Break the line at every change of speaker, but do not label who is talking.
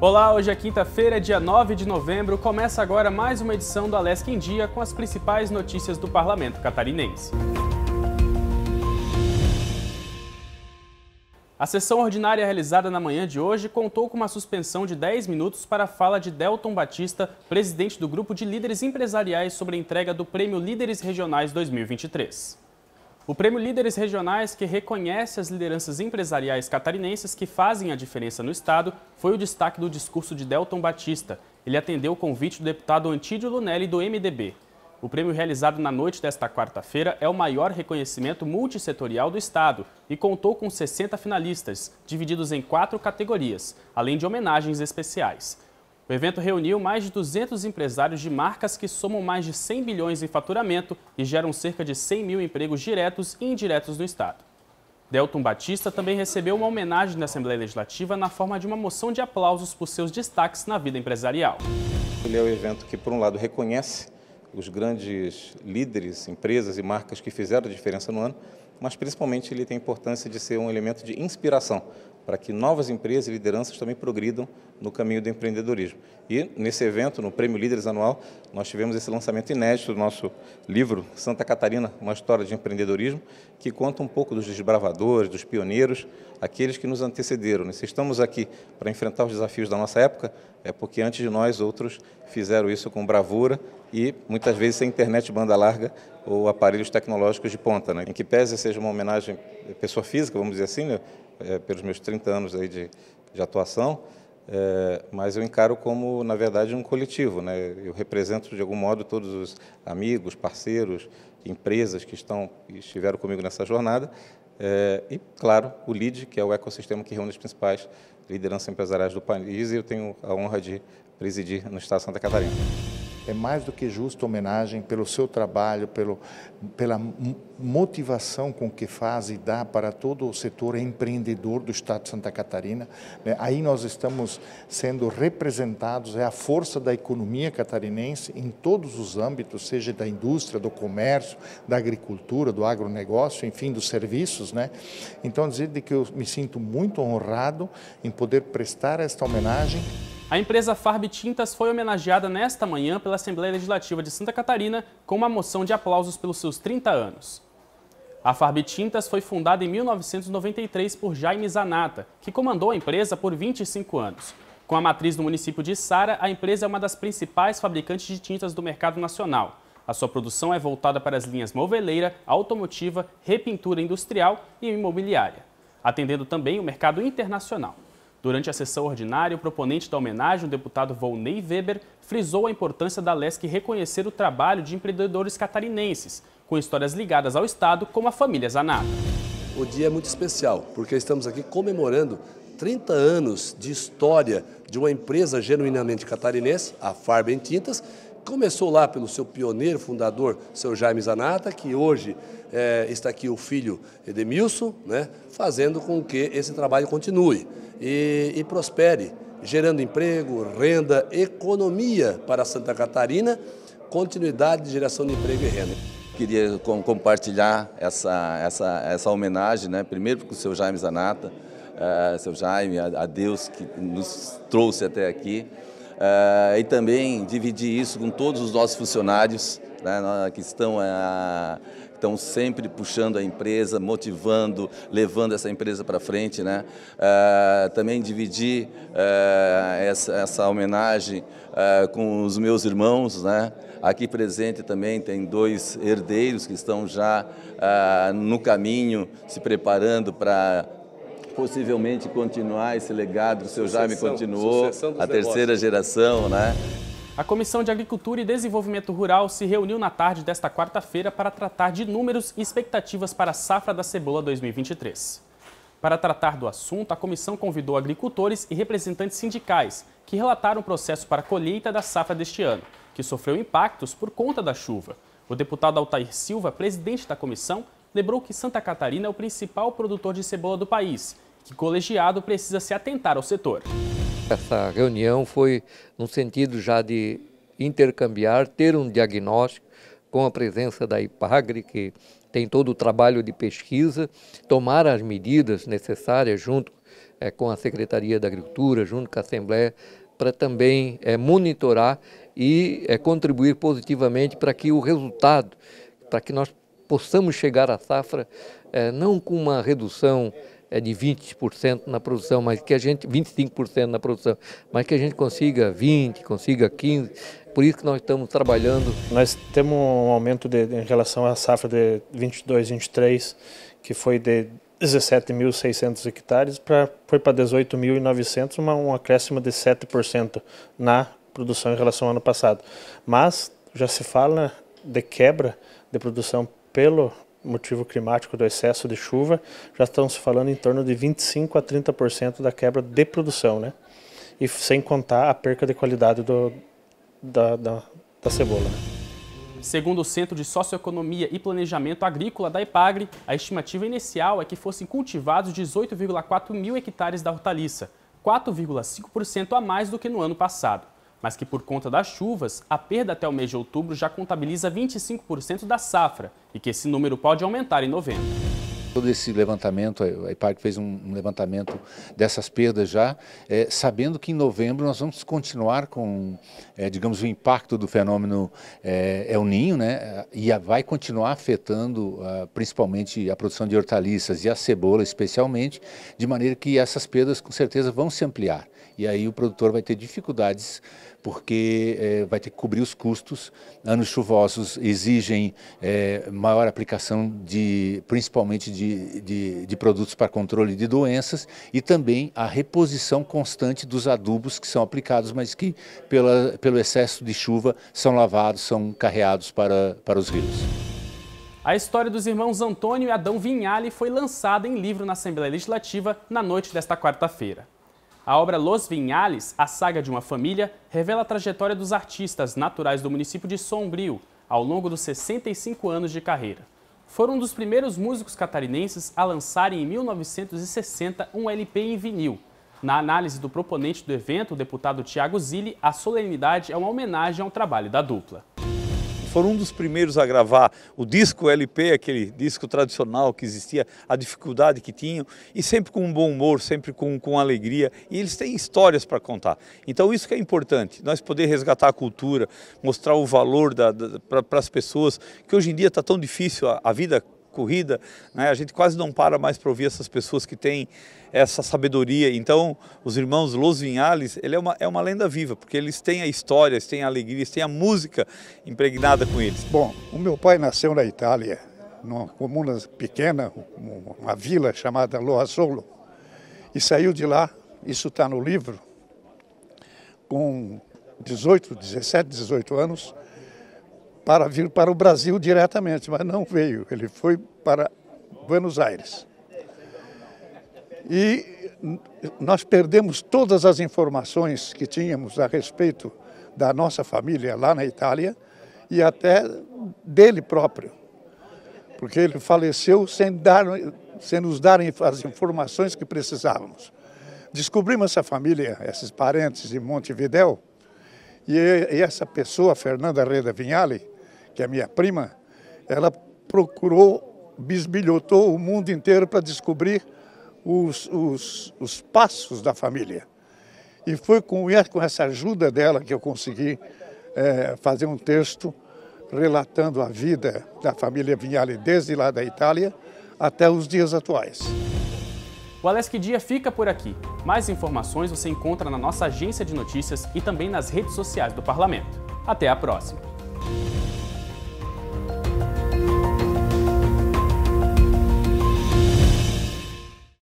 Olá, hoje é quinta-feira, dia 9 de novembro. Começa agora mais uma edição do Alesc em Dia com as principais notícias do parlamento catarinense. A sessão ordinária realizada na manhã de hoje contou com uma suspensão de 10 minutos para a fala de Delton Batista, presidente do grupo de líderes empresariais sobre a entrega do Prêmio Líderes Regionais 2023. O Prêmio Líderes Regionais, que reconhece as lideranças empresariais catarinenses que fazem a diferença no Estado, foi o destaque do discurso de Delton Batista. Ele atendeu o convite do deputado Antídio Lunelli, do MDB. O prêmio realizado na noite desta quarta-feira é o maior reconhecimento multissetorial do Estado e contou com 60 finalistas, divididos em quatro categorias, além de homenagens especiais. O evento reuniu mais de 200 empresários de marcas que somam mais de 100 bilhões em faturamento e geram cerca de 100 mil empregos diretos e indiretos no Estado. Delton Batista também recebeu uma homenagem da Assembleia Legislativa na forma de uma moção de aplausos por seus destaques na vida empresarial.
Ele é um evento que, por um lado, reconhece os grandes líderes, empresas e marcas que fizeram a diferença no ano mas principalmente ele tem a importância de ser um elemento de inspiração para que novas empresas e lideranças também progridam no caminho do empreendedorismo. E nesse evento, no Prêmio Líderes Anual, nós tivemos esse lançamento inédito do nosso livro Santa Catarina, uma história de empreendedorismo, que conta um pouco dos desbravadores, dos pioneiros, aqueles que nos antecederam. Né? Se estamos aqui para enfrentar os desafios da nossa época, é porque antes de nós outros fizeram isso com bravura e muitas vezes sem internet banda larga ou aparelhos tecnológicos de ponta, né? em que pese seja uma homenagem pessoa física, vamos dizer assim, né? é, pelos meus 30 anos aí de, de atuação, é, mas eu encaro como, na verdade, um coletivo. Né? Eu represento, de algum modo, todos os amigos, parceiros, empresas que estão estiveram comigo nessa jornada. É, e, claro, o LID, que é o ecossistema que reúne as principais lideranças empresariais do país, e eu tenho a honra de presidir no Estado de Santa Catarina é mais do que justa
homenagem pelo seu
trabalho, pelo, pela
motivação com que faz e dá para todo o setor empreendedor do Estado de Santa Catarina. Né? Aí nós estamos sendo representados, é a força da economia catarinense em todos os âmbitos, seja da indústria, do comércio, da agricultura, do agronegócio, enfim, dos serviços. Né? Então, dizer de que eu me sinto muito honrado em poder prestar esta homenagem
a empresa Farb Tintas foi homenageada nesta manhã pela Assembleia Legislativa de Santa Catarina com uma moção de aplausos pelos seus 30 anos. A Farb Tintas foi fundada em 1993 por Jaime Zanata, que comandou a empresa por 25 anos. Com a matriz no município de Sara, a empresa é uma das principais fabricantes de tintas do mercado nacional. A sua produção é voltada para as linhas moveleira, automotiva, repintura industrial e imobiliária, atendendo também o mercado internacional. Durante a sessão ordinária, o proponente da homenagem, o deputado Volney Weber, frisou a importância da LESC reconhecer o trabalho de empreendedores catarinenses, com histórias ligadas ao Estado, como a família Zanata. O dia é muito especial, porque estamos aqui comemorando 30
anos de história de uma empresa genuinamente catarinense, a Farben Tintas, começou lá pelo seu pioneiro fundador, seu Jaime Zanata, que hoje é,
está aqui o filho Edemilson, né, fazendo com que esse trabalho continue
e, e prospere, gerando emprego, renda, economia para Santa Catarina, continuidade de geração de emprego e renda. Queria com, compartilhar essa, essa, essa homenagem, né? primeiro com o seu Jaime Zanata, uh, seu Jaime, a, a, Deus que nos trouxe até aqui, uh, e também dividir isso com todos os nossos funcionários né, que estão uh, estão sempre puxando a empresa, motivando, levando essa empresa para frente. Né? Uh, também dividir uh, essa, essa, homenagem uh, com os meus irmãos. Né? Aqui presente também tem dois herdeiros que estão já no caminho, se preparando para possivelmente continuar esse legado o seu Jaime continuou, a terceira negócios. geração, né? A Comissão de
Agricultura e Desenvolvimento Rural se reuniu na tarde desta quarta-feira para tratar de números e expectativas para a safra da cebola 2023. Para tratar do assunto, a comissão convidou agricultores e representantes sindicais que relataram o processo para a colheita da safra deste ano, que sofreu impactos por conta da chuva. O deputado Altair Silva, presidente da comissão, lembrou que Santa Catarina é o principal produtor de cebola do país, que colegiado precisa se atentar ao setor.
Essa reunião foi no sentido já de intercambiar, ter um diagnóstico com a presença da IPAGRE, que tem todo o trabalho de pesquisa, tomar as medidas necessárias junto é, com a Secretaria da Agricultura, junto com a Assembleia, para também é, monitorar e é, contribuir positivamente para que o resultado, para que nós possamos chegar à safra, não com uma redução é de 20% na produção, mas que a gente 25% na produção, mas que a gente consiga 20, consiga 15. Por isso
que
nós estamos trabalhando. Nós temos um aumento de, em relação à safra de 22, 23, que foi de 17.600 hectares para foi para 18.900, um acréscimo de 7% na produção em relação ao ano passado. Mas já se fala de quebra de produção pelo motivo climático do excesso de chuva, já estamos falando em torno de 25 a 30% da quebra de produção, né? E sem contar a perca de qualidade do, da, da, da cebola. Né? Segundo o Centro de Socioeconomia e Planejamento Agrícola da IPAGRE, a estimativa inicial é que fossem cultivados 18,4 mil hectares da hortaliça, 4,5% a mais do que no ano passado mas que por conta das chuvas, a perda até o mês de outubro já contabiliza 25% da safra e que esse número pode aumentar em novembro.
Todo esse levantamento, a IPAC fez um levantamento dessas perdas já, é, sabendo que em novembro nós vamos continuar com, é, digamos, o impacto do fenômeno é, El Ninho, né, e a, vai continuar afetando a, principalmente a produção de hortaliças e a cebola especialmente, de maneira que essas perdas com certeza vão se ampliar e aí o produtor vai ter dificuldades porque é, vai ter que cobrir os custos. Anos chuvosos exigem é, maior aplicação de, principalmente de, de, de produtos para controle de doenças e também a reposição constante dos adubos que são aplicados, mas que pela, pelo excesso de chuva são lavados, são carreados para, para os rios.
A história dos irmãos Antônio e Adão Vinhali foi lançada em livro na Assembleia Legislativa na noite desta quarta-feira. A obra Los Vinhales, a saga de uma família, revela a trajetória dos artistas naturais do município de Sombrio ao longo dos 65 anos de carreira. Foram um dos primeiros músicos catarinenses a lançarem em 1960 um LP em vinil. Na análise do proponente do evento, o deputado Tiago Zilli, a solenidade é uma homenagem ao trabalho
da dupla foram um dos primeiros a gravar o disco LP, aquele disco tradicional que existia, a dificuldade que tinham, e sempre com um bom humor, sempre com, com alegria, e eles têm histórias para contar. Então isso que é importante, nós poder resgatar a cultura, mostrar o valor para as pessoas, que hoje em dia está tão difícil, a, a vida corrida, né? a gente quase não para mais para ouvir essas pessoas que têm essa sabedoria. Então, os irmãos Los Vinhales, ele é uma, é uma lenda viva, porque eles têm a história, eles têm a alegria, eles têm a música impregnada com eles.
Bom, o meu pai nasceu na Itália, numa comuna pequena, uma vila chamada Loazzolo, e saiu de lá, isso está no livro, com 18, 17, 18 anos, para vir para o Brasil diretamente, mas não veio, ele foi para Buenos Aires. E nós perdemos todas as informações que tínhamos a respeito da nossa família lá na Itália e até dele próprio, porque ele faleceu sem, dar, sem nos darem as informações que precisávamos. Descobrimos essa família, esses parentes em Montevidéu, e essa pessoa, Fernanda Reda Vinhali, que é minha prima, ela procurou, bisbilhotou o mundo inteiro para descobrir os, os, os passos da família. E foi com, com essa ajuda dela que eu consegui é, fazer um texto relatando a vida da família Vignali desde lá da Itália até os dias atuais.
O Alesc Dia fica por aqui. Mais informações você encontra na nossa agência de notícias e também nas redes sociais do Parlamento. Até a próxima!